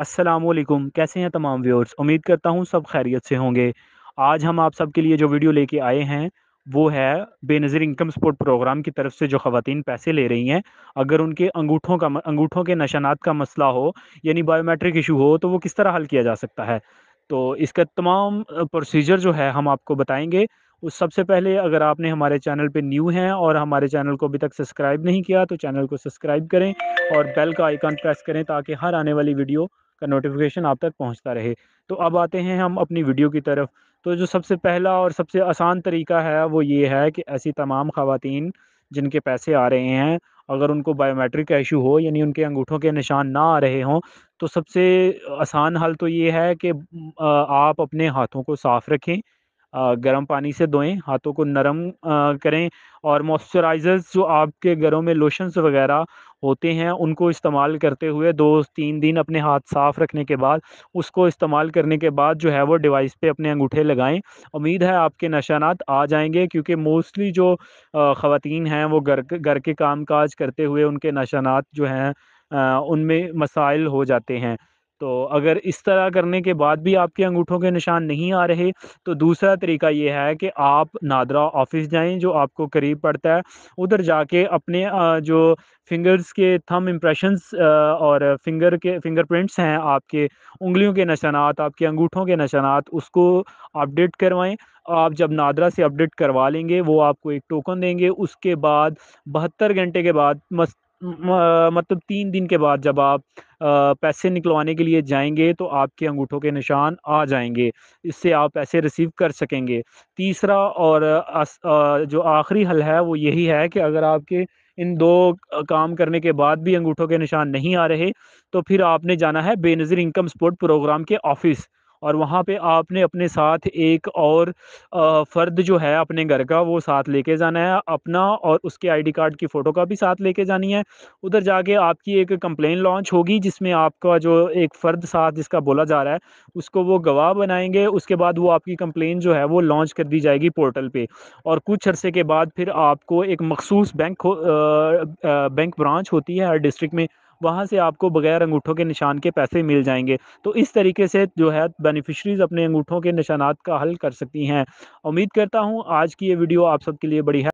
असलम कैसे हैं तमाम व्यूअर्स उम्मीद करता हूँ सब खैरियत से होंगे आज हम आप सब के लिए जो वीडियो लेके आए हैं वो है बेनज़ीर इनकम सपोर्ट प्रोग्राम की तरफ से जो ख़वान पैसे ले रही हैं अगर उनके अंगूठों का अंगूठों के नशानात का मसला हो यानी बायोमेट्रिक इशू हो तो वो किस तरह हल किया जा सकता है तो इसका तमाम प्रोसीजर जो है हम आपको बताएंगे उस सबसे पहले अगर आपने हमारे चैनल पे न्यू हैं और हमारे चैनल को अभी तक सब्सक्राइब नहीं किया तो चैनल को सब्सक्राइब करें और बेल का आइकन प्रेस करें ताकि हर आने वाली वीडियो का नोटिफिकेशन आप तक पहुंचता रहे तो अब आते हैं हम अपनी वीडियो की तरफ तो जो सबसे पहला और सबसे आसान तरीका है वो ये है कि ऐसी तमाम खातन जिनके पैसे आ रहे हैं अगर उनको बायोमेट्रिक का इशू हो यानी उनके अंगूठों के निशान ना आ रहे हों तो सबसे आसान हल तो ये है कि आप अपने हाथों को साफ़ रखें गर्म पानी से धोएं हाथों को नरम करें और मॉइस्चराइज़र्स जो आपके घरों में लोशंस वगैरह होते हैं उनको इस्तेमाल करते हुए दो तीन दिन अपने हाथ साफ़ रखने के बाद उसको इस्तेमाल करने के बाद जो है वो डिवाइस पे अपने अंगूठे लगाएं उम्मीद है आपके नशानात आ जाएंगे क्योंकि मोस्टली जो ख़वान हैं वो घर घर के काम काज करते हुए उनके नशानात जो हैं उनमें मसाइल हो जाते हैं तो अगर इस तरह करने के बाद भी आपके अंगूठों के निशान नहीं आ रहे तो दूसरा तरीका ये है कि आप नादरा ऑफिस जाएं जो आपको करीब पड़ता है उधर जाके अपने जो फिंगर्स के थम इम्प्रेशंस और फिंगर के फिंगरप्रिंट्स हैं आपके उंगलियों के निशानात आपके अंगूठों के निशानात उसको अपडेट करवाएं आप जब नादरा से अपडेट करवा लेंगे वो आपको एक टोकन देंगे उसके बाद बहत्तर घंटे के बाद मस, मतलब तीन दिन के बाद जब आप पैसे निकलवाने के लिए जाएंगे तो आपके अंगूठों के निशान आ जाएंगे इससे आप पैसे रिसीव कर सकेंगे तीसरा और जो आखिरी हल है वो यही है कि अगर आपके इन दो काम करने के बाद भी अंगूठों के निशान नहीं आ रहे तो फिर आपने जाना है बेनज़ीर इनकम सपोर्ट प्रोग्राम के ऑफिस और वहाँ पे आपने अपने साथ एक और फ़र्द जो है अपने घर का वो साथ लेके जाना है अपना और उसके आईडी कार्ड की फ़ोटो का भी साथ लेके जानी है उधर जाके आपकी एक कंप्लेन लॉन्च होगी जिसमें आपका जो एक फ़र्द साथ जिसका बोला जा रहा है उसको वो गवाह बनाएंगे उसके बाद वो आपकी कंप्लेन जो है वो लॉन्च कर दी जाएगी पोर्टल पर और कुछ अरसे के बाद फिर आपको एक मखसूस बैंक बैंक ब्रांच होती है हर डिस्ट्रिक्ट में वहाँ से आपको बगैर अंगूठों के निशान के पैसे मिल जाएंगे तो इस तरीके से जो है बेनिफिशरीज़ अपने अंगूठों के निशानात का हल कर सकती हैं उम्मीद करता हूँ आज की ये वीडियो आप सबके लिए बड़ी है